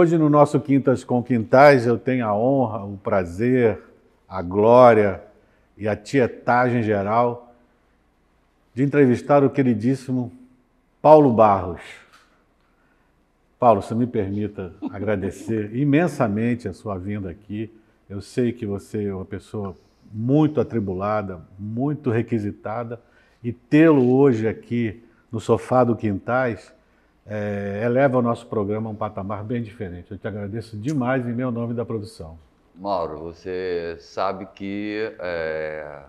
Hoje, no nosso Quintas com Quintais, eu tenho a honra, o prazer, a glória e a tietagem geral de entrevistar o queridíssimo Paulo Barros. Paulo, se me permita agradecer imensamente a sua vinda aqui. Eu sei que você é uma pessoa muito atribulada, muito requisitada, e tê-lo hoje aqui no sofá do Quintais é, eleva o nosso programa a um patamar bem diferente. Eu te agradeço demais em meu nome da produção. Mauro, você sabe que é,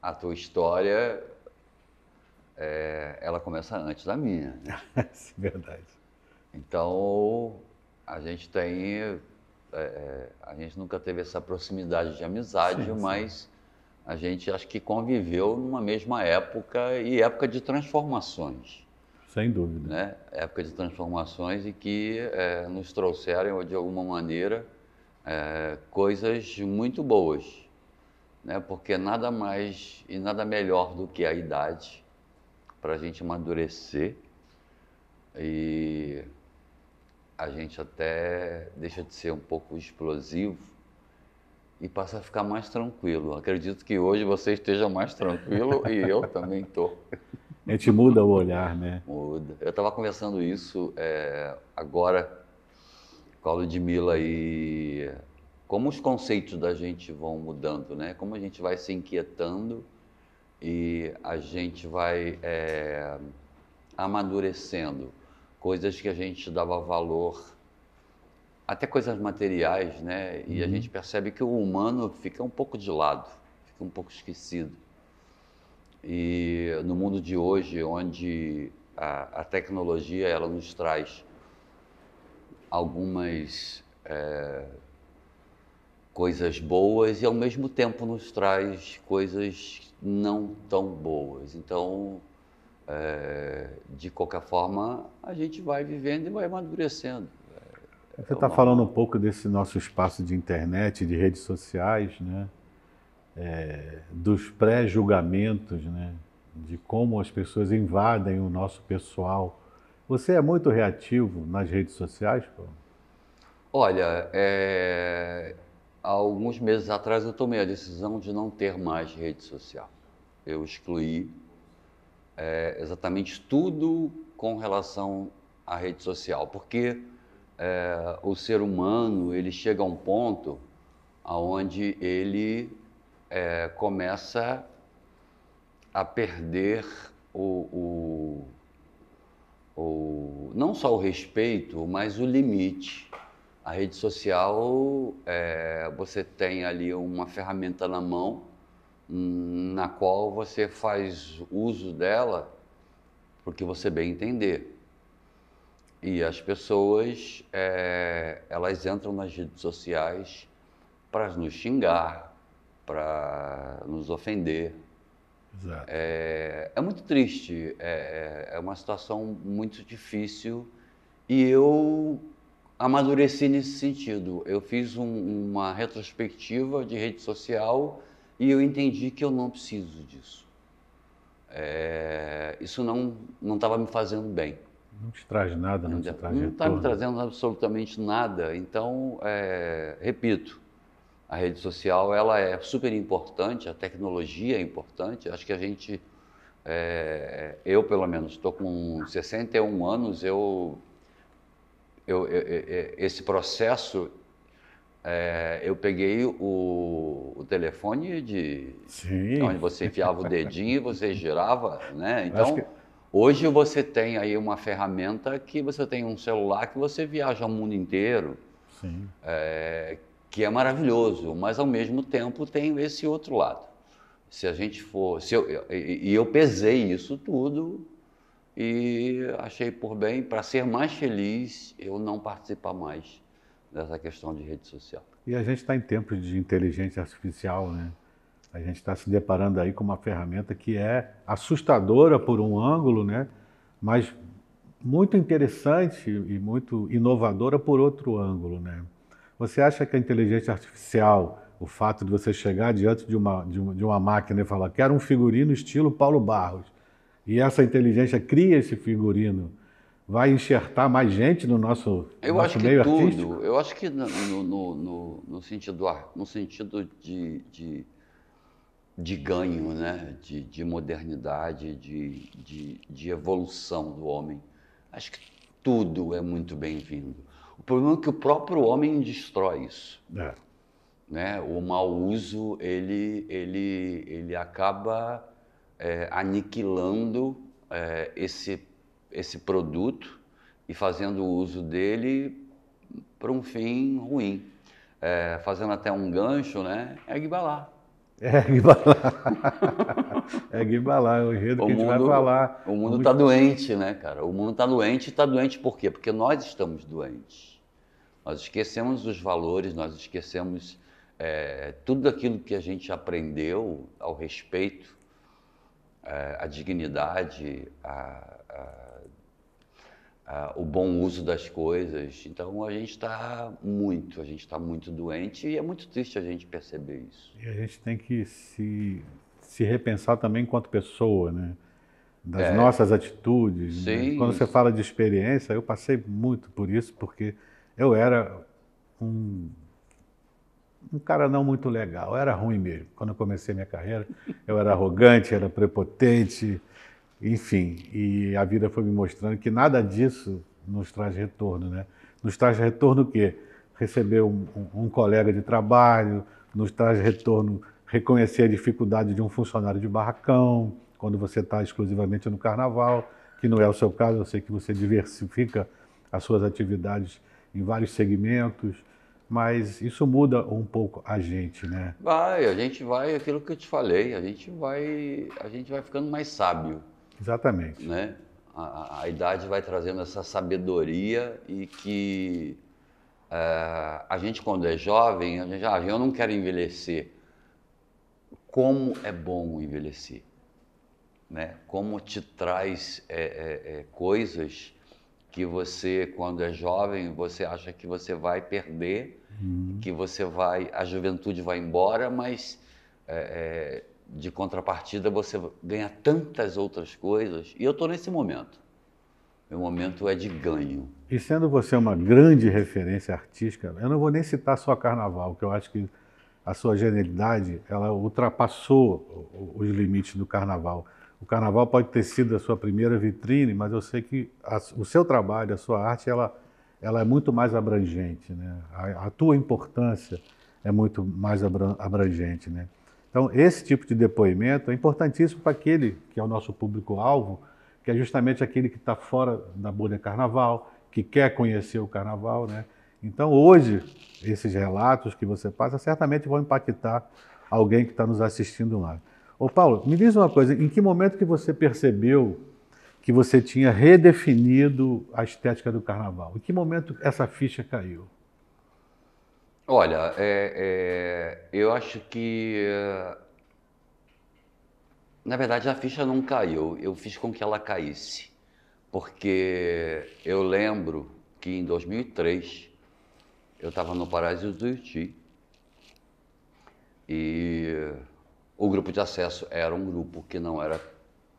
a tua história é, ela começa antes da minha. Né? Verdade. Então a gente tem é, é, a gente nunca teve essa proximidade de amizade, sim, mas sim. a gente acho que conviveu numa mesma época e época de transformações. Sem dúvida. Né? Época de transformações e que é, nos trouxeram, de alguma maneira, é, coisas muito boas. Né? Porque nada mais e nada melhor do que a idade para a gente amadurecer e a gente até deixa de ser um pouco explosivo e passa a ficar mais tranquilo. Acredito que hoje você esteja mais tranquilo e eu também estou. A gente muda o olhar, né? Muda. Eu estava conversando isso é, agora com a Ludmilla e como os conceitos da gente vão mudando, né? Como a gente vai se inquietando e a gente vai é, amadurecendo coisas que a gente dava valor, até coisas materiais, né? E uhum. a gente percebe que o humano fica um pouco de lado, fica um pouco esquecido. E no mundo de hoje, onde a, a tecnologia ela nos traz algumas é, coisas boas e ao mesmo tempo nos traz coisas não tão boas. Então, é, de qualquer forma, a gente vai vivendo e vai amadurecendo. Você está falando um pouco desse nosso espaço de internet, de redes sociais, né? é, dos pré-julgamentos, né? de como as pessoas invadem o nosso pessoal. Você é muito reativo nas redes sociais, Paulo? Olha, é... há alguns meses atrás eu tomei a decisão de não ter mais rede social. Eu excluí é, exatamente tudo com relação à rede social, porque é, o ser humano ele chega a um ponto aonde ele é, começa a perder o, o, o, não só o respeito, mas o limite. A rede social, é, você tem ali uma ferramenta na mão hum, na qual você faz uso dela porque você bem entender. E as pessoas, é, elas entram nas redes sociais para nos xingar, para nos ofender. Exato. É, é muito triste, é, é, é uma situação muito difícil e eu amadureci nesse sentido. Eu fiz um, uma retrospectiva de rede social e eu entendi que eu não preciso disso. É, isso não não estava me fazendo bem. Não te traz nada, não, não te traz Não está me trazendo absolutamente nada. Então, é, repito, a rede social ela é super importante, a tecnologia é importante. Acho que a gente, é, eu pelo menos, estou com 61 anos, eu, eu, eu esse processo é, eu peguei o, o telefone de Sim. onde você enfiava o dedinho e você girava, né? Então que... hoje você tem aí uma ferramenta que você tem um celular que você viaja o mundo inteiro. Sim. É, que é maravilhoso, mas ao mesmo tempo tem esse outro lado. Se a gente for, se eu, e eu pesei isso tudo e achei por bem para ser mais feliz eu não participar mais dessa questão de rede social. E a gente está em tempos de inteligência artificial, né? A gente está se deparando aí com uma ferramenta que é assustadora por um ângulo, né? Mas muito interessante e muito inovadora por outro ângulo, né? Você acha que a inteligência artificial, o fato de você chegar diante de uma, de uma, de uma máquina e falar, quero um figurino estilo Paulo Barros, e essa inteligência cria esse figurino, vai enxertar mais gente no nosso, eu nosso meio artístico? Eu acho que no, no, no, no sentido, no sentido de, de, de ganho, né? de, de modernidade, de, de, de evolução do homem, acho que tudo é muito bem-vindo. O problema é que o próprio homem destrói isso. É. Né? O mau uso, ele, ele, ele acaba é, aniquilando é, esse, esse produto e fazendo o uso dele para um fim ruim. É, fazendo até um gancho, né? É Guibalá. É Guibalá. é Guibalá, é o enredo o que mundo, a gente vai falar. O mundo está doente, né, cara? O mundo está doente e está doente por quê? Porque nós estamos doentes. Nós esquecemos os valores, nós esquecemos é, tudo aquilo que a gente aprendeu ao respeito, é, a dignidade, a, a, a, o bom uso das coisas. Então a gente está muito, a gente está muito doente e é muito triste a gente perceber isso. E a gente tem que se, se repensar também enquanto pessoa, né? Das é. nossas atitudes. Né? Sim. Né? Quando você fala de experiência, eu passei muito por isso, porque eu era um, um cara não muito legal, eu era ruim mesmo. Quando eu comecei minha carreira, eu era arrogante, era prepotente, enfim. E a vida foi me mostrando que nada disso nos traz retorno, né? Nos traz retorno o quê? Receber um, um, um colega de trabalho, nos traz retorno reconhecer a dificuldade de um funcionário de barracão, quando você está exclusivamente no carnaval, que não é o seu caso, eu sei que você diversifica as suas atividades em vários segmentos, mas isso muda um pouco a gente, né? Vai, a gente vai, aquilo que eu te falei, a gente vai, a gente vai ficando mais sábio. Exatamente. Né? A, a, idade vai trazendo essa sabedoria e que é, a gente quando é jovem, a gente, ah, eu não quero envelhecer. Como é bom envelhecer, né? Como te traz é, é, é, coisas que você, quando é jovem, você acha que você vai perder, uhum. que você vai, a juventude vai embora, mas é, é de contrapartida você ganha tantas outras coisas. E eu estou nesse momento. Meu momento é de ganho. E sendo você uma grande referência artística, eu não vou nem citar só Carnaval, que eu acho que a sua genialidade ela ultrapassou os limites do Carnaval. O carnaval pode ter sido a sua primeira vitrine, mas eu sei que a, o seu trabalho, a sua arte, ela, ela é muito mais abrangente. Né? A, a tua importância é muito mais abrangente. Né? Então, esse tipo de depoimento é importantíssimo para aquele que é o nosso público-alvo, que é justamente aquele que está fora da bolha carnaval, que quer conhecer o carnaval. Né? Então, hoje, esses relatos que você passa certamente vão impactar alguém que está nos assistindo lá. Ô Paulo, me diz uma coisa, em que momento que você percebeu que você tinha redefinido a estética do carnaval? Em que momento essa ficha caiu? Olha, é, é, eu acho que. É, na verdade, a ficha não caiu, eu fiz com que ela caísse. Porque eu lembro que em 2003 eu estava no Paraíso do Iti e o grupo de acesso era um grupo que não era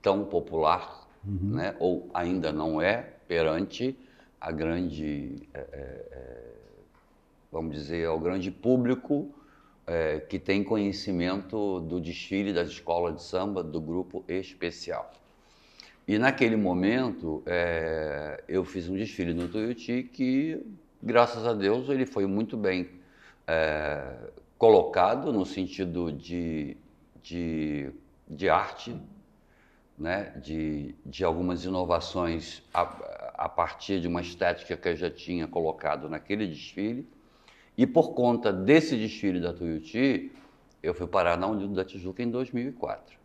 tão popular, uhum. né, ou ainda não é, perante a grande, é, é, vamos dizer, ao grande público é, que tem conhecimento do desfile da escola de samba do grupo especial. E naquele momento eu fiz um desfile no Tuiuti que, graças a Deus, ele foi muito bem colocado no sentido de de, de arte, né? de, de algumas inovações a, a partir de uma estética que eu já tinha colocado naquele desfile. E por conta desse desfile da Tuiuti, eu fui parar na Unido da Tijuca em 2004.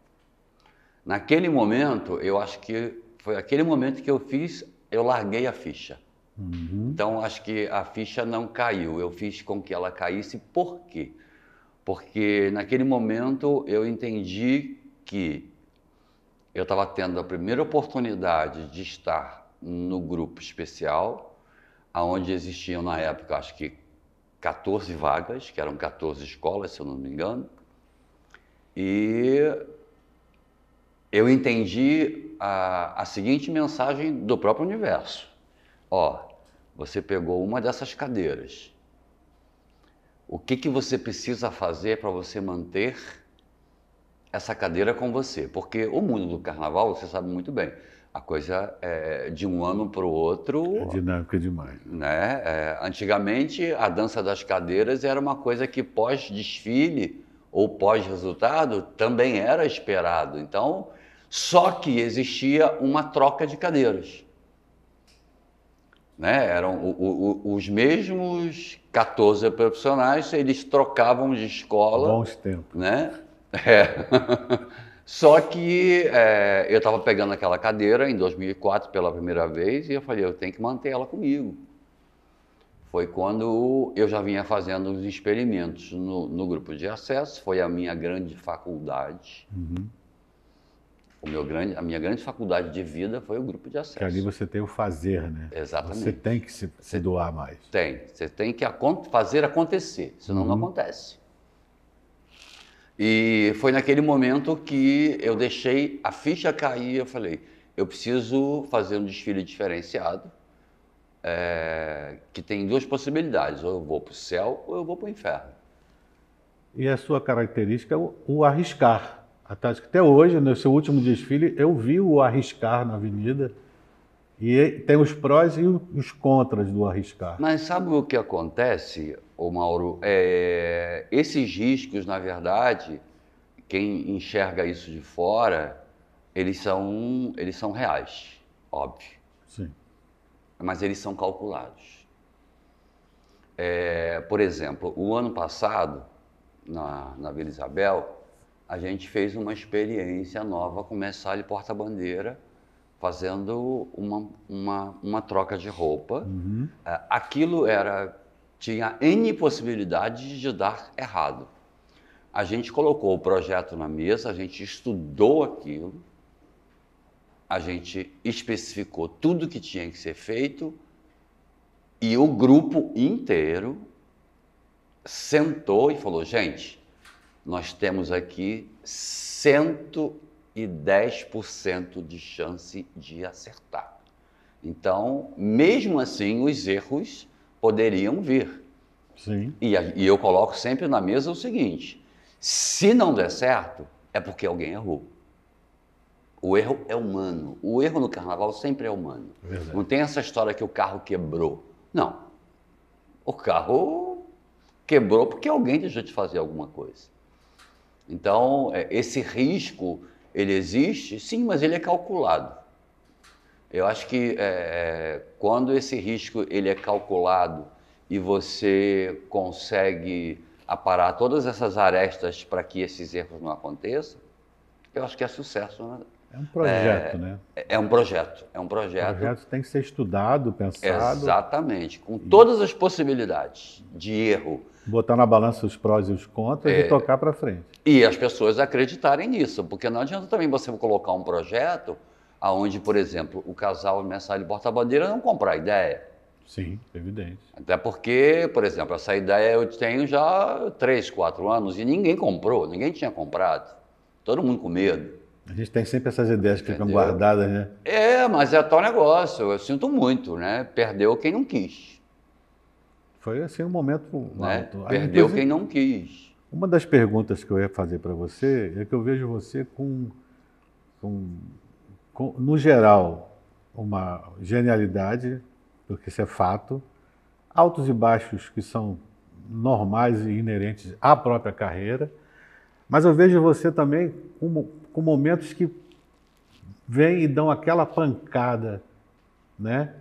Naquele momento, eu acho que foi aquele momento que eu fiz, eu larguei a ficha. Uhum. Então, acho que a ficha não caiu. Eu fiz com que ela caísse, por quê? Porque porque naquele momento eu entendi que eu estava tendo a primeira oportunidade de estar no grupo especial, aonde existiam na época acho que 14 vagas, que eram 14 escolas, se eu não me engano, e eu entendi a, a seguinte mensagem do próprio universo: ó, você pegou uma dessas cadeiras o que, que você precisa fazer para você manter essa cadeira com você? Porque o mundo do carnaval, você sabe muito bem, a coisa é, de um ano para o outro. É dinâmica demais. Né? É, antigamente, a dança das cadeiras era uma coisa que pós-desfile ou pós-resultado também era esperado. Então, só que existia uma troca de cadeiras. Né? Eram o, o, os mesmos 14 profissionais, eles trocavam de escola. Bons tempos. Né? É. Só que é, eu estava pegando aquela cadeira em 2004 pela primeira vez e eu falei, eu tenho que manter ela comigo. Foi quando eu já vinha fazendo os experimentos no, no grupo de acesso, foi a minha grande faculdade. Uhum. O meu grande, a minha grande faculdade de vida foi o grupo de acesso. Que ali você tem o fazer, né? Exatamente. Você tem que se, se doar mais. Tem. Você tem que fazer acontecer, senão uhum. não acontece. E foi naquele momento que eu deixei a ficha cair. Eu falei: eu preciso fazer um desfile diferenciado, é, que tem duas possibilidades: ou eu vou para o céu ou eu vou para o inferno. E a sua característica é o, o arriscar. A Tática, até hoje, no seu último desfile, eu vi o arriscar na avenida. E tem os prós e os contras do arriscar. Mas sabe o que acontece, o Mauro? É, esses riscos, na verdade, quem enxerga isso de fora, eles são, eles são reais, óbvio. Sim. Mas eles são calculados. É, por exemplo, o ano passado, na, na Vila Isabel, a gente fez uma experiência nova com Messali Porta-Bandeira, fazendo uma, uma, uma, troca de roupa. Uhum. É, aquilo era tinha N possibilidades de dar errado. A gente colocou o projeto na mesa, a gente estudou aquilo, a gente especificou tudo que tinha que ser feito e o grupo inteiro sentou e falou: gente, nós temos aqui 110% de chance de acertar. Então, mesmo assim, os erros poderiam vir. Sim. E, e eu coloco sempre na mesa o seguinte: se não der certo, é porque alguém errou. O erro é humano. O erro no carnaval sempre é humano. Verdade. Não tem essa história que o carro quebrou. Não. O carro quebrou porque alguém deixou de fazer alguma coisa. Então, é, esse risco, ele existe? Sim, mas ele é calculado. Eu acho que é, quando esse risco ele é calculado e você consegue aparar todas essas arestas para que esses erros não aconteçam, eu acho que é sucesso. Né? É um projeto, é, né? É, é um projeto, é um projeto. O projeto tem que ser estudado, pensado. Exatamente, com todas as possibilidades de erro Botar na balança os prós e os contras é, e tocar para frente. E as pessoas acreditarem nisso, porque não adianta também você colocar um projeto aonde, por exemplo, o casal mensal de porta-bandeira não comprar a ideia. Sim, evidente. Até porque, por exemplo, essa ideia eu tenho já três, quatro anos e ninguém comprou, ninguém tinha comprado. Todo mundo com medo. A gente tem sempre essas ideias que ficam guardadas, né? É, mas é tal negócio. Eu sinto muito, né? Perdeu quem não quis. Foi assim um momento né? alto. Aí, Perdeu depois, quem não quis. Uma das perguntas que eu ia fazer para você é que eu vejo você com, com, com no geral, uma genialidade, porque isso é fato, altos e baixos que são normais e inerentes à própria carreira, mas eu vejo você também com, com momentos que vêm e dão aquela pancada, né?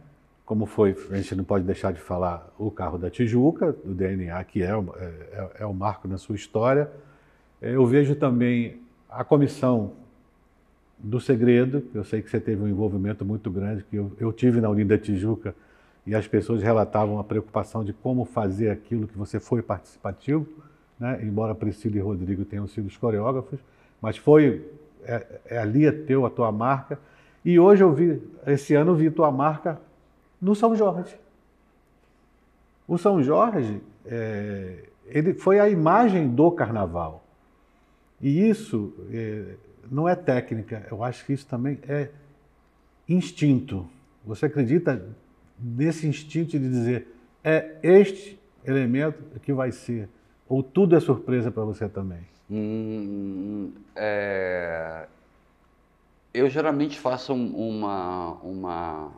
como foi, a gente não pode deixar de falar, o carro da Tijuca, do DNA, que é, é, é, é o marco na sua história. É, eu vejo também a comissão do segredo, eu sei que você teve um envolvimento muito grande, que eu, eu tive na Unida Tijuca e as pessoas relatavam a preocupação de como fazer aquilo que você foi participativo, né? embora Priscila e Rodrigo tenham sido os coreógrafos, mas foi é, é ali a é teu, a tua marca. E hoje eu vi, esse ano eu vi tua marca no São Jorge. O São Jorge é, ele foi a imagem do carnaval. E isso é, não é técnica, eu acho que isso também é instinto. Você acredita nesse instinto de dizer é este elemento que vai ser, ou tudo é surpresa para você também? Hum, é... Eu geralmente faço uma, uma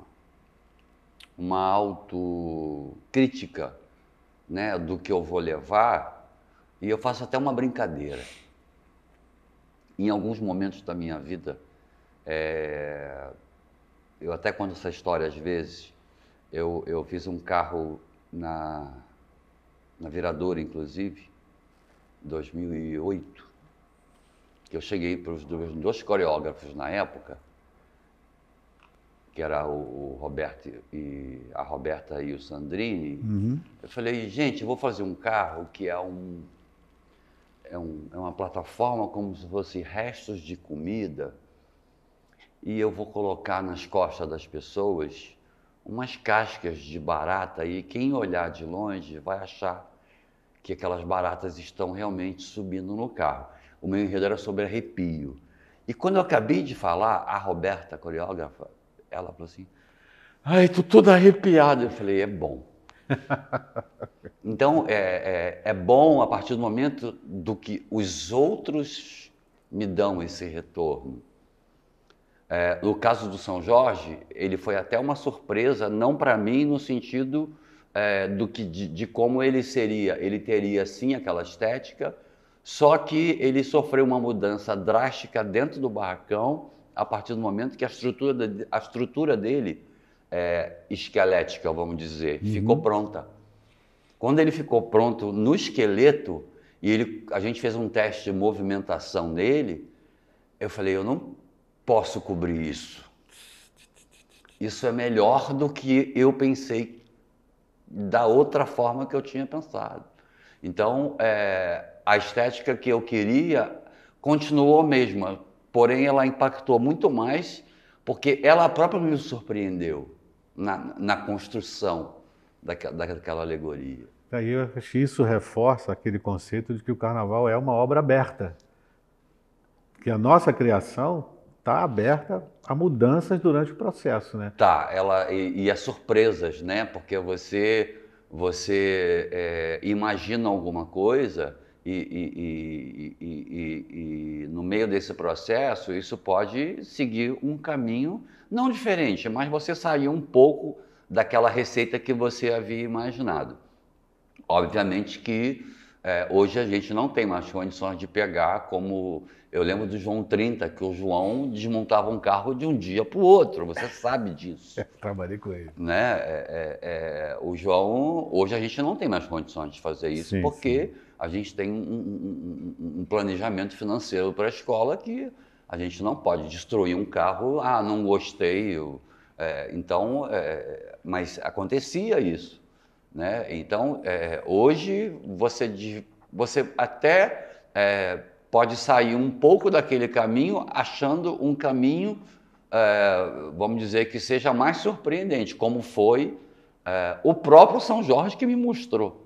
uma autocrítica né, do que eu vou levar, e eu faço até uma brincadeira. Em alguns momentos da minha vida, é... eu até conto essa história às vezes, eu, eu fiz um carro na, na Viradouro, inclusive, 2008, que eu cheguei para os dois coreógrafos na época, que era o, o Roberto e a Roberta e o Sandrini, uhum. eu falei, gente, eu vou fazer um carro que é um é, um, é uma plataforma como se fosse restos de comida e eu vou colocar nas costas das pessoas umas cascas de barata e quem olhar de longe vai achar que aquelas baratas estão realmente subindo no carro. O meu enredo era sobre arrepio. E quando eu acabei de falar, a Roberta, a coreógrafa, ela falou assim: Ai, tô toda arrepiada. Eu falei: É bom. então, é, é, é bom a partir do momento do que os outros me dão esse retorno. É, no caso do São Jorge, ele foi até uma surpresa, não para mim no sentido é, do que de, de, como ele seria. Ele teria sim aquela estética, só que ele sofreu uma mudança drástica dentro do barracão a partir do momento que a estrutura, a estrutura dele, é, esquelética, vamos dizer, uhum. ficou pronta. Quando ele ficou pronto no esqueleto, e ele, a gente fez um teste de movimentação nele, eu falei, eu não posso cobrir isso. Isso é melhor do que eu pensei da outra forma que eu tinha pensado. Então, é, a estética que eu queria continuou a mesma, porém ela impactou muito mais porque ela própria me surpreendeu na, na construção daquela, daquela alegoria. Daí tá eu acho que isso reforça aquele conceito de que o carnaval é uma obra aberta, que a nossa criação está aberta a mudanças durante o processo, né? Tá, ela e, e as surpresas, né? Porque você você é, imagina alguma coisa e, e, e, e, no meio desse processo, isso pode seguir um caminho não diferente, mas você sair um pouco daquela receita que você havia imaginado. Obviamente que é, hoje a gente não tem mais condições de pegar, como eu lembro do João 30, que o João desmontava um carro de um dia para o outro, você sabe disso. Trabalhei com ele. Né? É, é, é, o João, hoje a gente não tem mais condições de fazer isso, sim, porque. Sim a gente tem um, um, um planejamento financeiro para a escola que a gente não pode destruir um carro, ah, não gostei. Eu, é, então, é, mas acontecia isso. Né? Então, é, hoje você, você até é, pode sair um pouco daquele caminho achando um caminho, é, vamos dizer, que seja mais surpreendente, como foi é, o próprio São Jorge que me mostrou.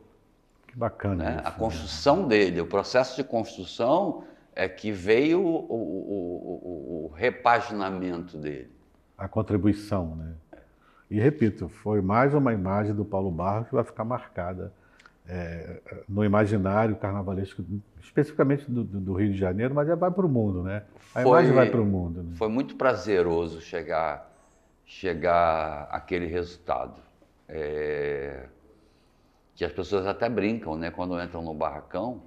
Que bacana. Né? Isso, a construção né? dele, o processo de construção é que veio o, o, o, o repaginamento dele. A contribuição, né? E repito, foi mais uma imagem do Paulo Barros que vai ficar marcada é, no imaginário carnavalesco, especificamente do, do, Rio de Janeiro, mas já vai para o mundo, né? A foi, imagem vai para o mundo. Né? Foi muito prazeroso chegar, chegar àquele resultado. É, que as pessoas até brincam, né? Quando entram no barracão,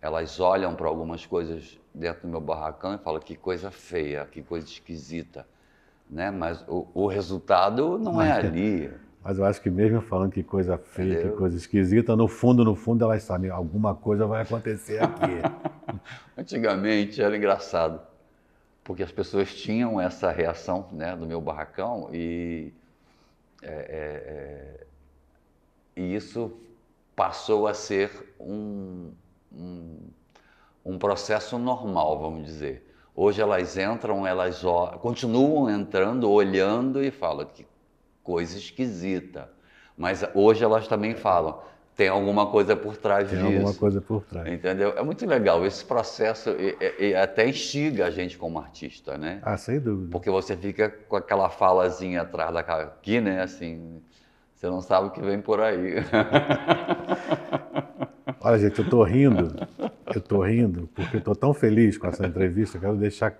elas olham para algumas coisas dentro do meu barracão e falam que coisa feia, que coisa esquisita, né? Mas o, o resultado não é ali. Mas eu acho que mesmo falando que coisa feia, Entendeu? que coisa esquisita, no fundo, no fundo, elas sabem, alguma coisa vai acontecer aqui. Antigamente era engraçado, porque as pessoas tinham essa reação né, do meu barracão e, é, é, é e isso passou a ser um, um, um processo normal, vamos dizer. Hoje elas entram, elas continuam entrando, olhando e falam que coisa esquisita. Mas hoje elas também falam, tem alguma coisa por trás tem disso. Tem alguma coisa por trás. Entendeu? É muito legal. Esse processo e, e, até instiga a gente como artista, né? Ah, sem dúvida. Porque você fica com aquela falazinha atrás da aqui, né? Assim, você não sabe o que vem por aí. Olha, gente, eu estou rindo, eu estou rindo, porque estou tão feliz com essa entrevista, quero deixar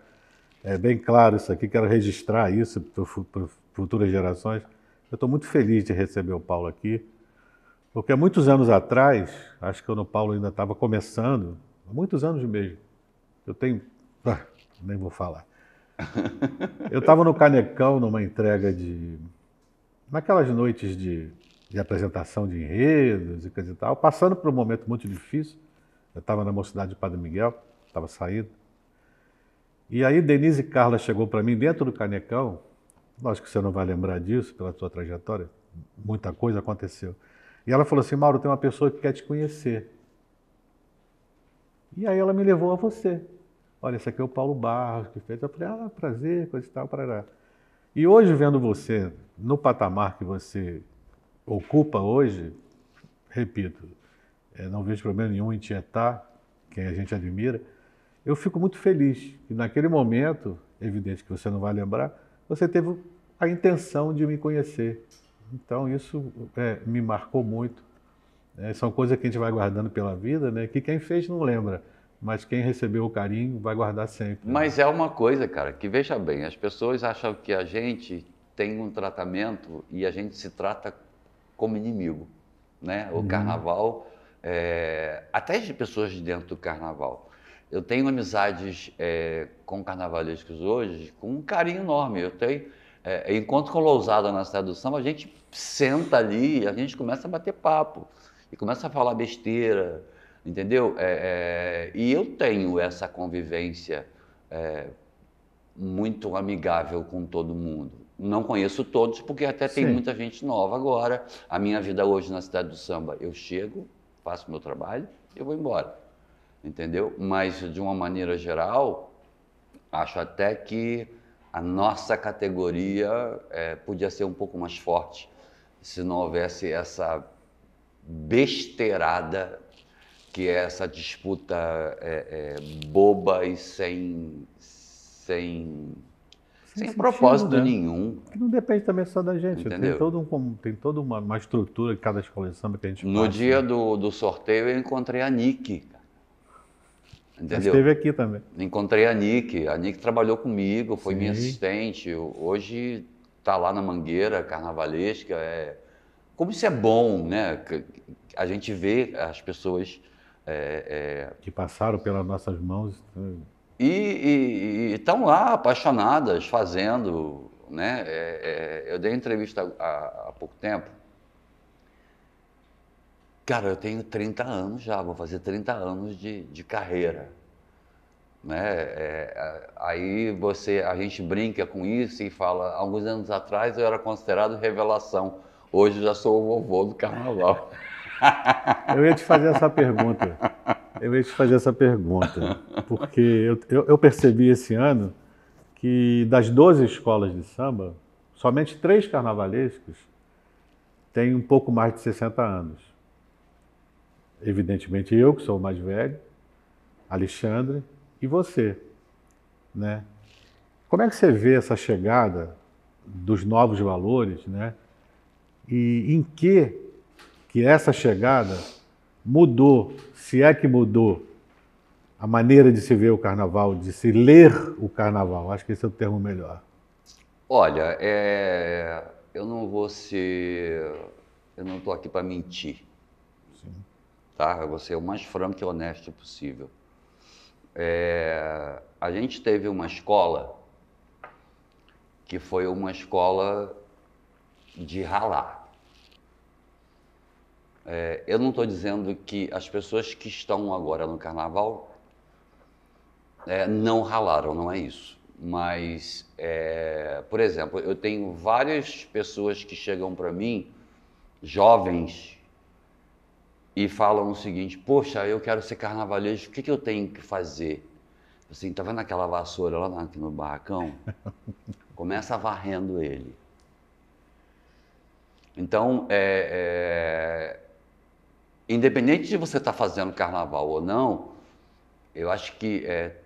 é, bem claro isso aqui, quero registrar isso para futuras gerações. Eu estou muito feliz de receber o Paulo aqui, porque há muitos anos atrás, acho que eu no Paulo ainda estava começando, há muitos anos mesmo, eu tenho. Ah, nem vou falar. Eu estava no Canecão, numa entrega de Naquelas noites de, de apresentação de enredos e coisa e tal, passando por um momento muito difícil, eu estava na mocidade de Padre Miguel, estava saído, e aí Denise Carla chegou para mim dentro do Canecão, lógico que você não vai lembrar disso pela sua trajetória, muita coisa aconteceu. E ela falou assim, Mauro, tem uma pessoa que quer te conhecer. E aí ela me levou a você. Olha, esse aqui é o Paulo Barros que fez. Eu falei, ah, prazer, coisa e tal, parará. E hoje, vendo você no patamar que você ocupa hoje, repito, eh, não vejo problema nenhum em Tietá, quem a gente admira, eu fico muito feliz que naquele momento, evidente que você não vai lembrar, você teve a intenção de me conhecer. Então isso é, me marcou muito. É, são coisas que a gente vai guardando pela vida, né? Que quem fez não lembra mas quem recebeu o carinho vai guardar sempre. Né? Mas é uma coisa, cara, que veja bem, as pessoas acham que a gente tem um tratamento e a gente se trata como inimigo, né? O uhum. carnaval, é... até de pessoas de dentro do carnaval. Eu tenho amizades é, com carnavalescos hoje com um carinho enorme. Eu tenho é, encontro com Lousada na Cidade do Samba, a gente senta ali, a gente começa a bater papo e começa a falar besteira entendeu? É, é, e eu tenho essa convivência é, muito amigável com todo mundo. Não conheço todos, porque até tem Sim. muita gente nova agora. A minha vida hoje na cidade do samba, eu chego, faço meu trabalho, e vou embora. Entendeu? Mas, de uma maneira geral, acho até que a nossa categoria é, podia ser um pouco mais forte se não houvesse essa besteirada que é essa disputa é, é, boba e sem, sem, sem, sem propósito sentido, né? nenhum. Que não depende também só da gente. Tem, todo um, tem toda uma, uma estrutura de cada escola de samba que a gente No passa, dia né? do, do sorteio eu encontrei a Nick. Entendeu? Esteve aqui também. Encontrei a Nick. A Nick trabalhou comigo, foi Sim. minha assistente. Hoje está lá na Mangueira, carnavalesca. É... Como isso é bom, né? A gente vê as pessoas é, é... Que passaram pelas nossas mãos. Né? E estão lá apaixonadas, fazendo. Né? É, é, eu dei entrevista há, há pouco tempo. Cara, eu tenho 30 anos já, vou fazer 30 anos de, de carreira. Né? É, aí você, a gente brinca com isso e fala, alguns anos atrás eu era considerado revelação, hoje eu já sou o vovô do carnaval. Eu ia te fazer essa pergunta. Eu ia te fazer essa pergunta. Porque eu, eu, eu percebi esse ano que das 12 escolas de samba, somente três carnavalescos têm um pouco mais de 60 anos. Evidentemente eu, que sou o mais velho, Alexandre e você, né? Como é que você vê essa chegada dos novos valores, né? E em que que essa chegada mudou, se é que mudou, a maneira de se ver o carnaval, de se ler o carnaval? Acho que esse é o termo melhor. Olha, é... eu não vou se. Eu não estou aqui para mentir. Sim. Tá? Eu vou ser o mais franco e honesto possível. É... A gente teve uma escola que foi uma escola de ralar. É, eu não estou dizendo que as pessoas que estão agora no carnaval é, não ralaram, não é isso. Mas, é, por exemplo, eu tenho várias pessoas que chegam para mim, jovens, e falam o seguinte: Poxa, eu quero ser carnavalesco, o que, que eu tenho que fazer? Assim, tá vendo aquela vassoura lá aqui no barracão? Começa varrendo ele. Então, é, é independente de você estar tá fazendo carnaval ou não, eu acho que é,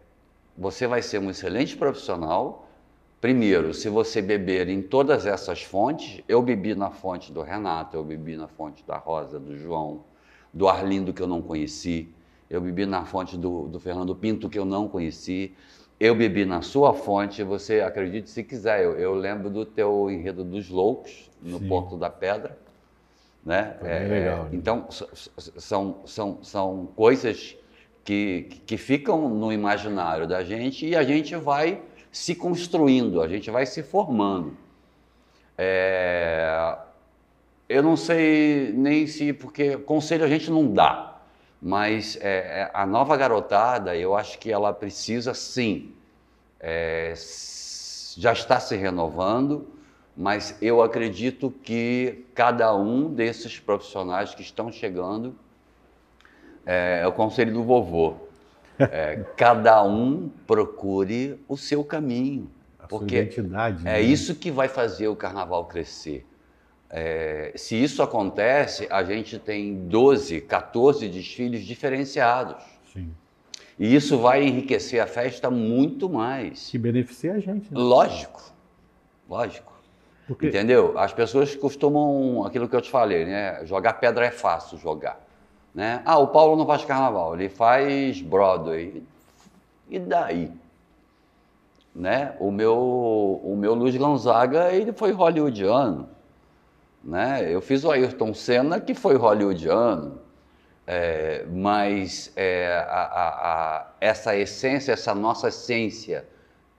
você vai ser um excelente profissional. Primeiro, se você beber em todas essas fontes, eu bebi na fonte do Renato, eu bebi na fonte da Rosa, do João, do Arlindo, que eu não conheci, eu bebi na fonte do, do Fernando Pinto, que eu não conheci, eu bebi na sua fonte, você acredite se quiser. Eu, eu lembro do teu enredo dos loucos, no Sim. Porto da Pedra. Né? É, é, legal, né? Então, são, são, são coisas que, que ficam no imaginário da gente e a gente vai se construindo, a gente vai se formando. É... Eu não sei nem se, porque conselho a gente não dá, mas é, é a nova garotada, eu acho que ela precisa sim, é, já está se renovando, mas eu acredito que cada um desses profissionais que estão chegando é, é o conselho do vovô. É, cada um procure o seu caminho, a porque identidade, é né? isso que vai fazer o carnaval crescer. É, se isso acontece, a gente tem 12, 14 desfiles diferenciados. Sim. E isso vai enriquecer a festa muito mais. Que beneficia a gente. Né? Lógico, lógico. Porque... Entendeu? As pessoas costumam, aquilo que eu te falei, né? Jogar pedra é fácil jogar. Né? Ah, o Paulo não faz carnaval, ele faz Broadway. E daí? Né? O meu, o meu Luiz Gonzaga, ele foi hollywoodiano, né? Eu fiz o Ayrton Senna, que foi hollywoodiano, é, mas é, a, a, a, essa essência, essa nossa essência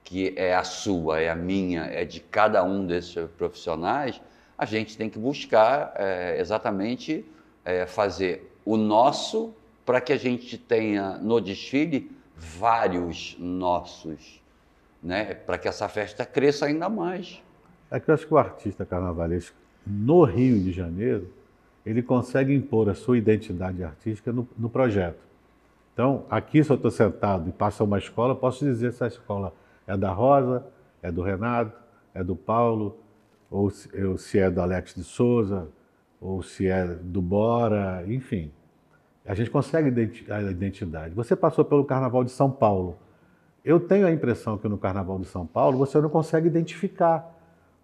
que é a sua, é a minha, é de cada um desses profissionais, a gente tem que buscar é, exatamente é, fazer o nosso para que a gente tenha no desfile vários nossos, né? para que essa festa cresça ainda mais. É que eu acho que o artista carnavalesco no Rio de Janeiro, ele consegue impor a sua identidade artística no, no projeto. Então, aqui, se eu estou sentado e passa uma escola, posso dizer se a escola é da Rosa, é do Renato, é do Paulo, ou se, ou se é do Alex de Souza, ou se é do Bora, enfim. A gente consegue a identidade. Você passou pelo Carnaval de São Paulo. Eu tenho a impressão que no Carnaval de São Paulo você não consegue identificar,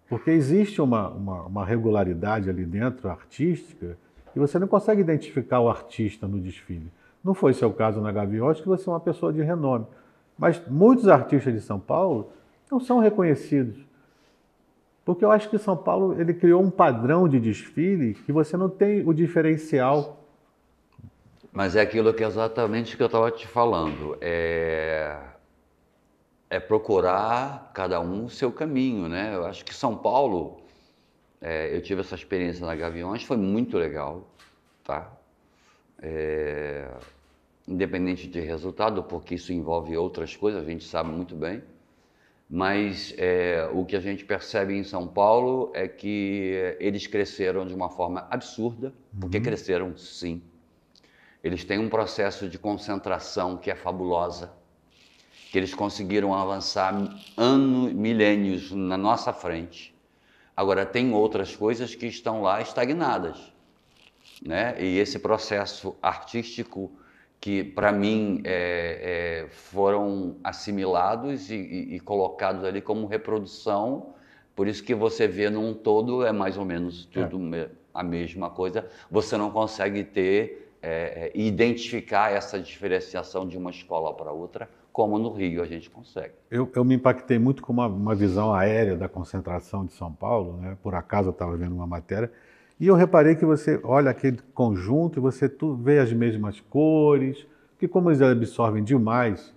porque existe uma, uma, uma regularidade ali dentro, artística, e você não consegue identificar o artista no desfile. Não foi seu caso na Gaviões, que você é uma pessoa de renome. Mas muitos artistas de São Paulo não são reconhecidos. Porque eu acho que São Paulo ele criou um padrão de desfile que você não tem o diferencial. Mas é aquilo que é exatamente que eu estava te falando. É... é procurar cada um o seu caminho, né? Eu acho que São Paulo, é... eu tive essa experiência na Gaviões, foi muito legal, tá? É independente de resultado, porque isso envolve outras coisas, a gente sabe muito bem. Mas é, o que a gente percebe em São Paulo é que eles cresceram de uma forma absurda, porque uhum. cresceram sim. Eles têm um processo de concentração que é fabulosa, que eles conseguiram avançar anos, milênios na nossa frente. Agora, tem outras coisas que estão lá estagnadas. Né? E esse processo artístico que para mim é, é, foram assimilados e, e, e, colocados ali como reprodução. Por isso que você vê num todo é mais ou menos é. tudo a mesma coisa. Você não consegue ter é, é, identificar essa diferenciação de uma escola para outra como no Rio a gente consegue. Eu, eu me impactei muito com uma, uma, visão aérea da concentração de São Paulo, né? por acaso eu estava vendo uma matéria e eu reparei que você olha aquele conjunto e você vê as mesmas cores, que como eles absorvem demais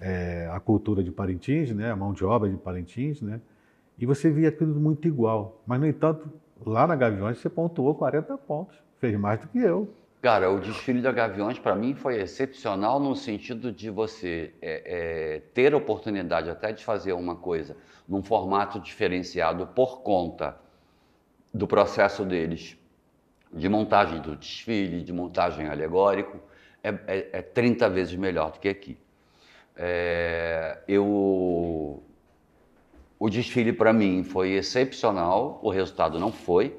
é, a cultura de Parintins, né, a mão de obra de Parintins, né, e você via aquilo muito igual. Mas, no entanto, lá na Gaviões você pontuou 40 pontos, fez mais do que eu. Cara, o desfile da Gaviões para mim foi excepcional no sentido de você é, é, ter a oportunidade até de fazer uma coisa num formato diferenciado por conta do processo deles de montagem do desfile, de montagem alegórico, é, é, é 30 vezes melhor do que aqui. É, eu, o desfile para mim foi excepcional, o resultado não foi,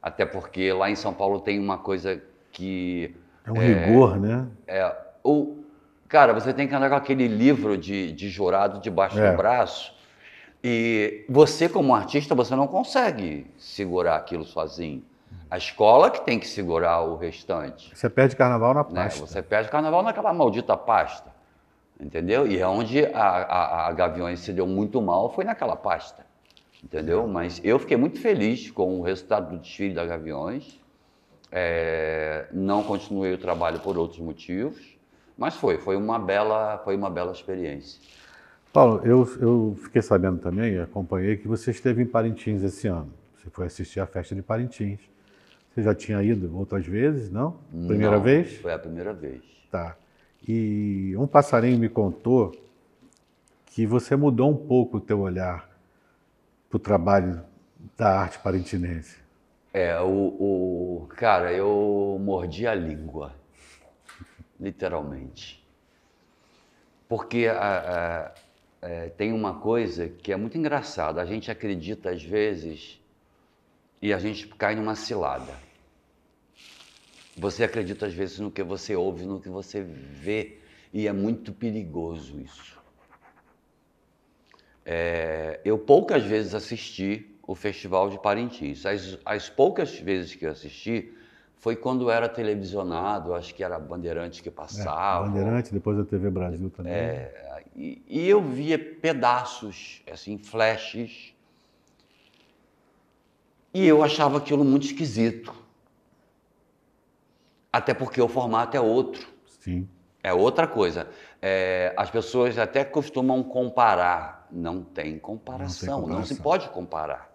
até porque lá em São Paulo tem uma coisa que. É um é, rigor, né? É, ou, cara, você tem que andar com aquele livro de, de jurado debaixo do é. braço e você, como artista, você não consegue segurar aquilo sozinho. A escola que tem que segurar o restante. Você perde carnaval na né? pasta. Né? Você perde carnaval naquela maldita pasta. Entendeu? E é onde a, a, a Gaviões se deu muito mal foi naquela pasta. Entendeu? Mas eu fiquei muito feliz com o resultado do desfile da Gaviões. É, não continuei o trabalho por outros motivos, mas foi, foi uma bela, foi uma bela experiência. Paulo, eu, eu fiquei sabendo também, acompanhei, que você esteve em Parintins esse ano. Você foi assistir à festa de Parintins. Você já tinha ido outras vezes, não? Primeira não, vez? Foi a primeira vez. Tá. E um passarinho me contou que você mudou um pouco o teu olhar para o trabalho da arte parintinense. É, o, o, cara, eu mordi a língua, literalmente, porque a, é, tem uma coisa que é muito engraçada. A gente acredita às vezes e a gente cai numa cilada. Você acredita às vezes no que você ouve, no que você vê, e é muito perigoso isso. É, eu poucas vezes assisti o Festival de Parintins. As, as poucas vezes que eu assisti, foi quando era televisionado, acho que era Bandeirante que é, passava. É, Bandeirante, depois da TV Brasil é, também. É, e, e, eu via pedaços, assim, flashes. E eu achava aquilo muito esquisito. Até porque o formato é outro. Sim. É outra coisa. É, as pessoas até costumam comparar. Não tem comparação, não, tem comparação. não se pode comparar.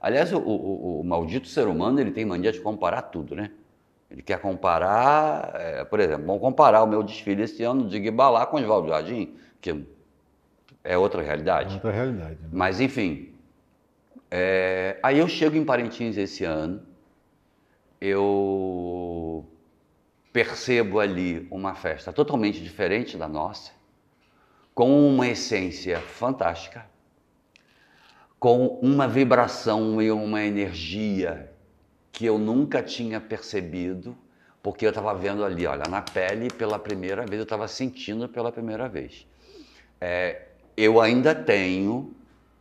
Aliás, o, o, o maldito ser humano ele tem mania de comparar tudo, né? Ele quer comparar, é, por exemplo, vamos comparar o meu desfile esse ano de Guibalá com Oswaldo Jardim, que é outra realidade. É outra realidade. Né? Mas, enfim, é, aí eu chego em Parintins esse ano, eu percebo ali uma festa totalmente diferente da nossa, com uma essência fantástica, com uma vibração e uma energia que eu nunca tinha percebido, porque eu estava vendo ali, olha, na pele pela primeira vez, eu estava sentindo pela primeira vez. É, eu ainda tenho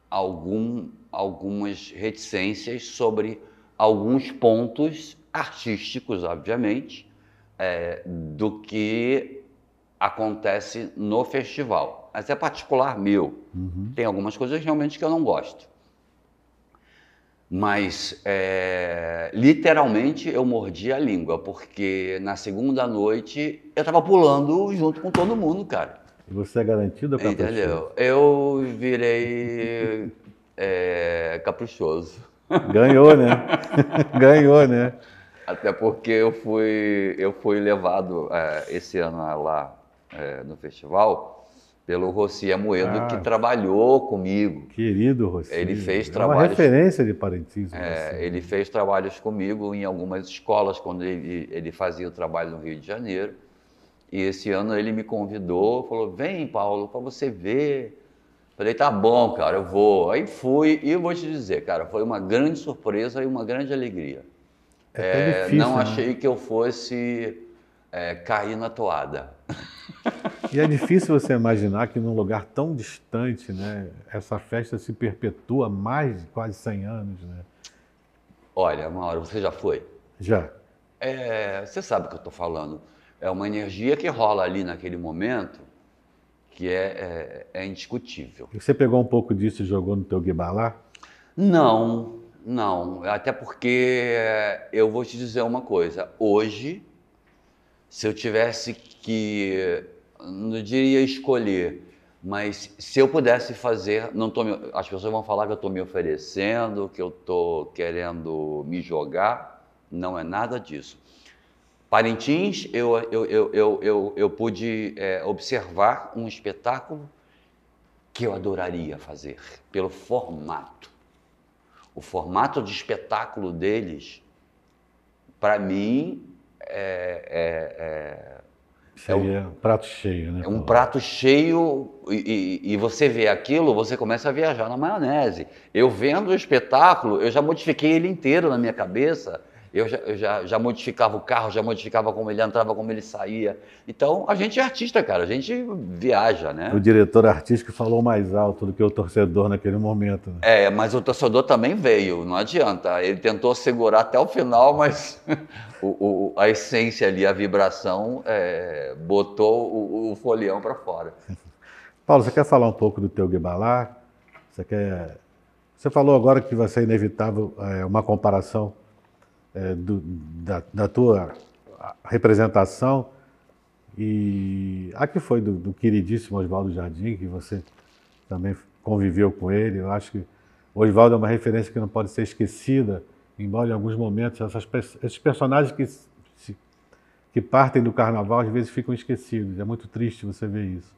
algum, algumas reticências sobre alguns pontos artísticos, obviamente, é, do que acontece no festival. Mas é particular meu. Uhum. Tem algumas coisas realmente que eu não gosto. Mas é, literalmente eu mordi a língua, porque na segunda noite eu tava pulando junto com todo mundo, cara. E você é garantida é para Entendeu? Eu virei é, caprichoso. Ganhou, né? Ganhou, né? Até porque eu fui, eu fui levado é, esse ano lá é, no festival pelo Rossi Amoedo, ah, que trabalhou comigo. Querido Rossi. Ele fez é trabalhos. Uma referência de parentismo. É, assim, Ele né? fez trabalhos comigo em algumas escolas, quando ele, ele fazia o trabalho no Rio de Janeiro. E esse ano ele me convidou, falou: Vem, Paulo, para você ver. Falei: Tá bom, cara, eu vou. Aí fui, e eu vou te dizer, cara, foi uma grande surpresa e uma grande alegria. É, é difícil, não né? achei que eu fosse é, cair na toada. E é difícil você imaginar que num lugar tão distante, né, essa festa se perpetua mais de quase 100 anos, né? Olha, Mauro, você já foi? Já. É, você sabe o que eu estou falando. É uma energia que rola ali naquele momento que é, é, é indiscutível. E você pegou um pouco disso e jogou no teu Guibalá? Não, não. Até porque eu vou te dizer uma coisa. Hoje, se eu tivesse que não diria escolher, mas se eu pudesse fazer, não tô, as pessoas vão falar que eu estou me oferecendo, que eu estou querendo me jogar, não é nada disso. Parintins, eu, eu, eu, eu, eu, eu pude é, observar um espetáculo que eu adoraria fazer, pelo formato. O formato de espetáculo deles, para mim, é, é, é isso é um, é um prato cheio, né? É um prato cheio e, e, e, você vê aquilo, você começa a viajar na maionese. Eu vendo o espetáculo, eu já modifiquei ele inteiro na minha cabeça eu, já, eu já, já, modificava o carro, já modificava como ele entrava, como ele saía. Então, a gente é artista, cara, a gente viaja, né? O diretor artístico falou mais alto do que o torcedor naquele momento. Né? É, mas o torcedor também veio, não adianta. Ele tentou segurar até o final, mas o, o, a essência ali, a vibração, é, botou o, o folião para fora. Paulo, você quer falar um pouco do teu Guibalá? Você quer você falou agora que vai ser inevitável é, uma comparação é, do, da, da, tua representação e aqui foi do, do queridíssimo Oswaldo Jardim, que você também conviveu com ele. Eu acho que Oswaldo é uma referência que não pode ser esquecida, embora em alguns momentos essas, esses personagens que, se, que partem do carnaval às vezes ficam esquecidos. É muito triste você ver isso.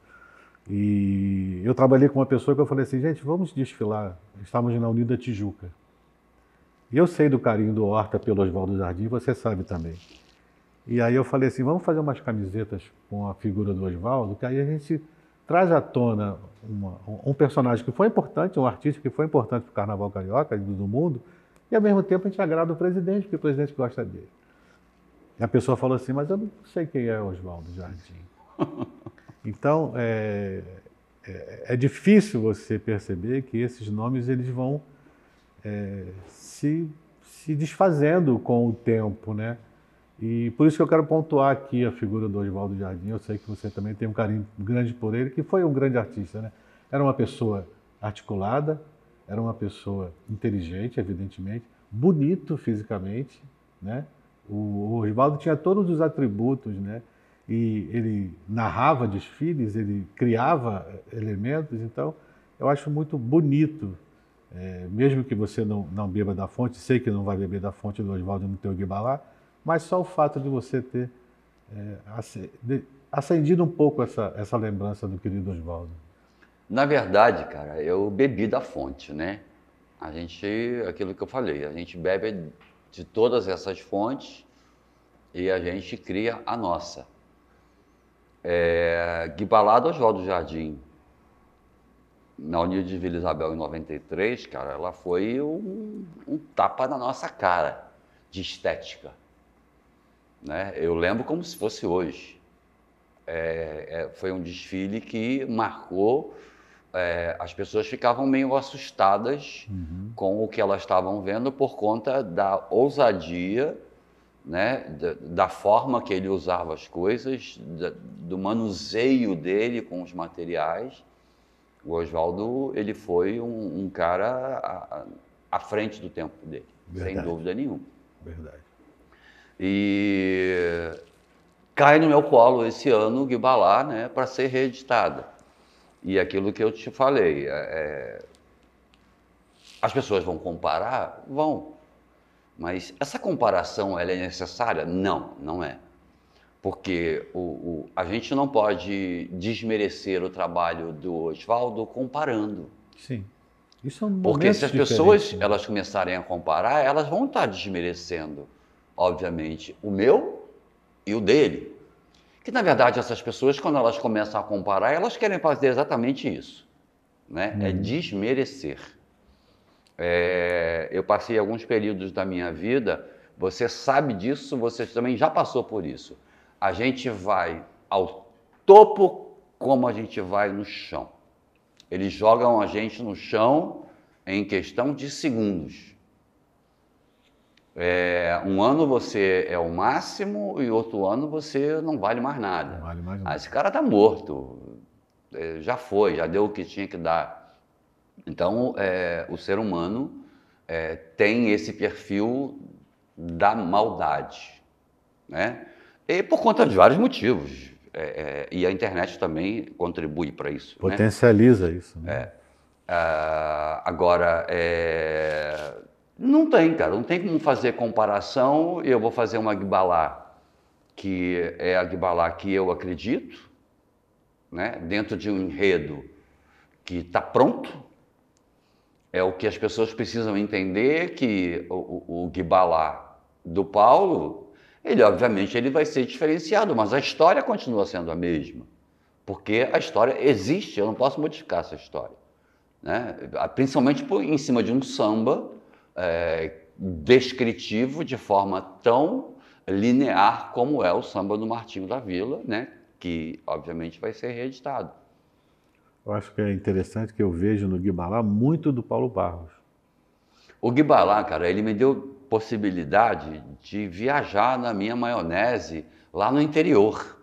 E eu trabalhei com uma pessoa que eu falei assim, gente, vamos desfilar. Estávamos na Unida Tijuca. E eu sei do carinho do Horta pelo Oswaldo Jardim, você sabe também. E aí eu falei assim, vamos fazer umas camisetas com a figura do Oswaldo, que aí a gente traz à tona uma, um personagem que foi importante, um artista que foi importante para o Carnaval Carioca e do mundo, e ao mesmo tempo a gente agrada o presidente, porque o presidente gosta dele. E a pessoa falou assim, mas eu não sei quem é Oswaldo Jardim. Então, é, é, é, difícil você perceber que esses nomes eles vão é, se, se desfazendo com o tempo, né? E por isso que eu quero pontuar aqui a figura do Oswaldo Jardim. Eu sei que você também tem um carinho grande por ele, que foi um grande artista, né? Era uma pessoa articulada, era uma pessoa inteligente, evidentemente, bonito fisicamente, né? O Oswaldo tinha todos os atributos, né? E ele narrava desfiles, ele criava eh, elementos, então eu acho muito bonito é, mesmo que você não, não beba da fonte, sei que não vai beber da fonte do Oswaldo no teu Guibalá, mas só o fato de você ter é, acendido um pouco essa, essa lembrança do querido Oswaldo. Na verdade, cara, eu bebi da fonte, né? A gente, aquilo que eu falei, a gente bebe de todas essas fontes e a gente cria a nossa. É, Guibalá do Oswaldo Jardim, na União de Vila Isabel em 93, cara, ela foi um, um tapa na nossa cara de estética. Né? Eu lembro como se fosse hoje. É, é, foi um desfile que marcou. É, as pessoas ficavam meio assustadas uhum. com o que elas estavam vendo por conta da ousadia, né, da, da forma que ele usava as coisas, da, do manuseio dele com os materiais o Oswaldo, ele foi um, um cara à, frente do tempo dele, Verdade. sem dúvida nenhuma. Verdade. E cai no meu colo esse ano o Guibalá, né, para ser reeditada. E aquilo que eu te falei, é, é... as pessoas vão comparar? Vão. Mas essa comparação, ela é necessária? Não, não é porque o, o, a gente não pode desmerecer o trabalho do Oswaldo comparando. Sim. Isso é um Porque se as pessoas né? elas começarem a comparar, elas vão estar desmerecendo, obviamente, o meu e o dele. Que na verdade essas pessoas quando elas começam a comparar, elas querem fazer exatamente isso, né? Hum. É uhum. desmerecer. É, eu passei alguns períodos da minha vida, você sabe disso, você também já passou por isso a gente vai ao topo como a gente vai no chão. Eles jogam a gente no chão em questão de segundos. É, um ano você é o máximo e outro ano você não vale mais nada. Vale mais ah, esse cara está morto. É, já foi, já deu o que tinha que dar. Então, é, o ser humano é, tem esse perfil da maldade. Né? E por conta de vários motivos. É, é, e a internet também contribui para isso. Potencializa né? isso. Né? né? É. Ah, agora, é, não tem, cara, não tem como fazer comparação. Eu vou fazer uma Guibalá, que é a Guibalá que eu acredito, né? dentro de um enredo que está pronto, é o que as pessoas precisam entender que o, o, o do Paulo ele obviamente ele vai ser diferenciado, mas a história continua sendo a mesma, porque a história existe, eu não posso modificar essa história. Né? Ah, principalmente por, em cima de um samba é, descritivo de forma tão linear como é o samba do Martinho da Vila, né? que obviamente vai ser reeditado. Eu acho que é interessante que eu vejo no Guibalá muito do Paulo Barros. O Guibalá, cara, ele me deu possibilidade de viajar na minha maionese lá no interior,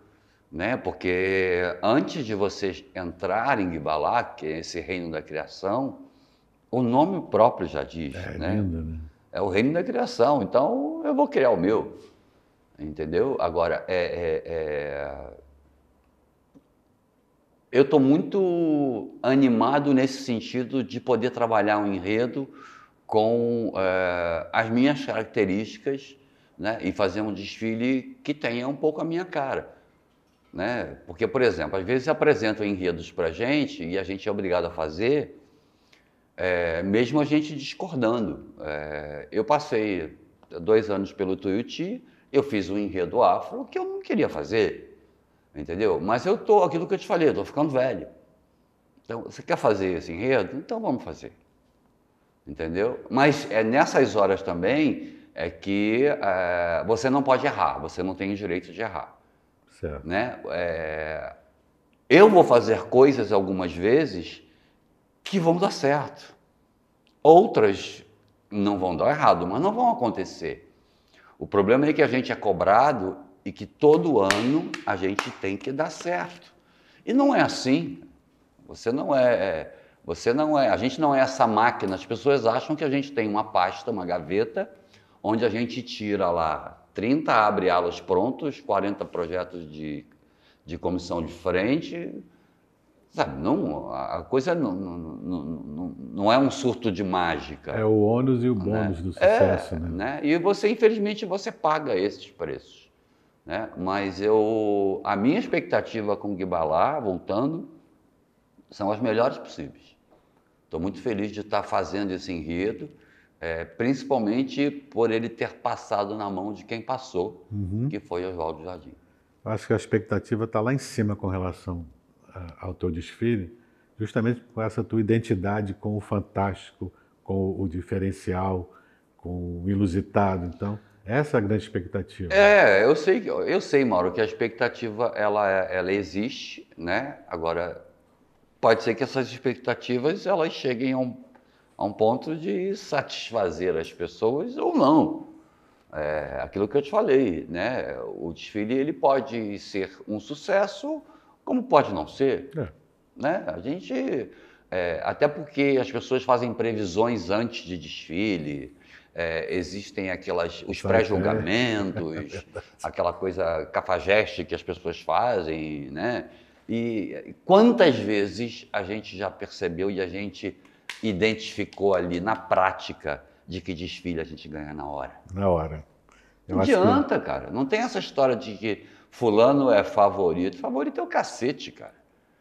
né? Porque antes de vocês entrarem em Guibalá, que é esse reino da criação, o nome próprio já diz, é, né? Lindo, né? É o reino da criação, então eu vou criar o meu, entendeu? Agora, é, é, é... eu estou muito animado nesse sentido de poder trabalhar um enredo com uh, as minhas características né, e fazer um desfile que tenha um pouco a minha cara. Né? Porque, por exemplo, às vezes apresentam enredos para gente e a gente é obrigado a fazer, é, mesmo a gente discordando. É, eu passei dois anos pelo Tuiuti, eu fiz um enredo afro que eu não queria fazer, entendeu? Mas eu tô aquilo que eu te falei, estou tô ficando velho. Então, você quer fazer esse enredo? Então vamos fazer entendeu? Mas é nessas horas também é que é, você não pode errar, você não tem o direito de errar. Certo. Né? É, eu vou fazer coisas algumas vezes que vão dar certo. Outras não vão dar errado, mas não vão acontecer. O problema é que a gente é cobrado e que todo ano a gente tem que dar certo. E não é assim. Você não é, é você não é, a gente não é essa máquina. As pessoas acham que a gente tem uma pasta, uma gaveta, onde a gente tira lá 30 abre alas prontos, 40 projetos de, de comissão de frente. Sabe, não, a coisa não, não, não, não é um surto de mágica. É o ônus e o né? bônus né? do é, sucesso. É, né? né? E você, infelizmente, você paga esses preços. Né? Mas eu, a minha expectativa com o Guibalá, voltando, são as melhores possíveis. Estou muito feliz de estar tá fazendo esse enredo, é, principalmente por ele ter passado na mão de quem passou, uhum. que foi Oswaldo Jardim. Acho que a expectativa está lá em cima com relação é, ao teu desfile, justamente com essa tua identidade com o fantástico, com o diferencial, com o ilusitado. Então, essa é a grande expectativa. É, eu sei, eu sei, Mauro, que a expectativa ela, é, ela existe, né? Agora pode ser que essas expectativas elas cheguem a um, a um ponto de satisfazer as pessoas ou não. É, aquilo que eu te falei, né? O desfile ele pode ser um sucesso, como pode não ser, é. né? A gente é, até porque as pessoas fazem previsões antes de desfile, é, existem aquelas, os né? pré-julgamentos, é aquela coisa cafajeste que as pessoas fazem, né? E quantas vezes a gente já percebeu e a gente identificou ali na prática de que desfile a gente ganha na hora? Na hora. Eu não adianta, que... cara. Não tem essa história de que fulano é favorito. Favorito é o cacete, cara.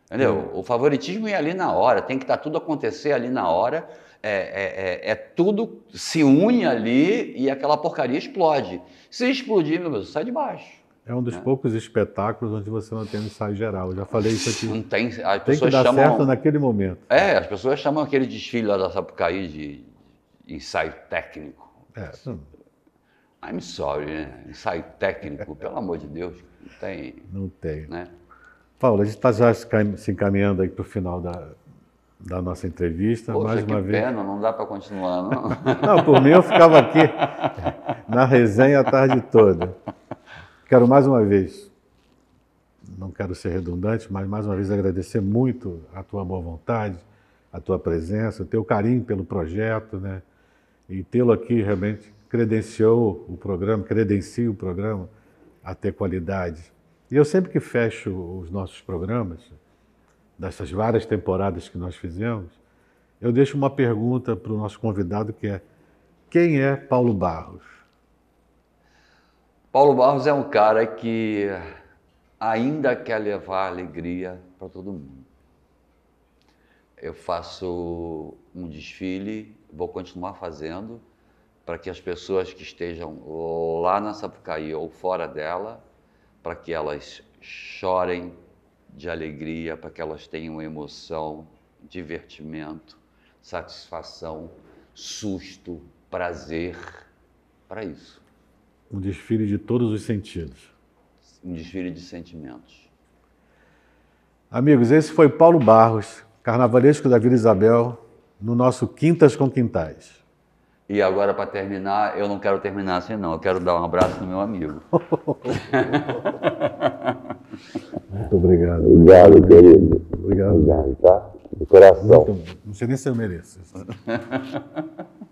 Entendeu? É. O favoritismo é ali na hora, tem que estar tá tudo acontecer ali na hora. É, é, é, é tudo se une ali e aquela porcaria explode. Se explodir, meu Deus, sai de baixo. É um dos é. poucos espetáculos onde você não tem um ensaio geral. Eu já falei isso aqui. Não tem, as tem que dar chamam, certo naquele momento. É, as pessoas chamam aquele desfile lá da Sapucaí de ensaio técnico. É. I'm sorry, né? Ensaio técnico, pelo amor de Deus. Não tem. Não tem. Né? Paulo, a gente está já se encaminhando para o final da, da nossa entrevista. Poxa, mais uma vez. Pena, não dá para continuar, não. não, por mim eu ficava aqui na resenha a tarde toda. Quero mais uma vez, não quero ser redundante, mas mais uma vez agradecer muito a tua boa vontade, a tua presença, o teu carinho pelo projeto, né? E tê-lo aqui realmente credenciou o programa, credencia o programa a ter qualidade. E eu sempre que fecho os nossos programas, dessas várias temporadas que nós fizemos, eu deixo uma pergunta para o nosso convidado que é: quem é Paulo Barros? Paulo Barros é um cara que ainda quer levar alegria para todo mundo. Eu faço um desfile, vou continuar fazendo, para que as pessoas que estejam lá na Sapucaí ou fora dela, para que elas chorem de alegria, para que elas tenham emoção, divertimento, satisfação, susto, prazer, para isso. Um desfile de todos os sentidos. Um desfile de sentimentos. Amigos, esse foi Paulo Barros, carnavalesco da Vila Isabel, no nosso Quintas com Quintais. E agora, para terminar, eu não quero terminar assim, não. Eu quero dar um abraço no meu amigo. Muito obrigado. Obrigado, querido. Obrigado. obrigado tá? Do coração. Muito, não sei nem se eu mereço.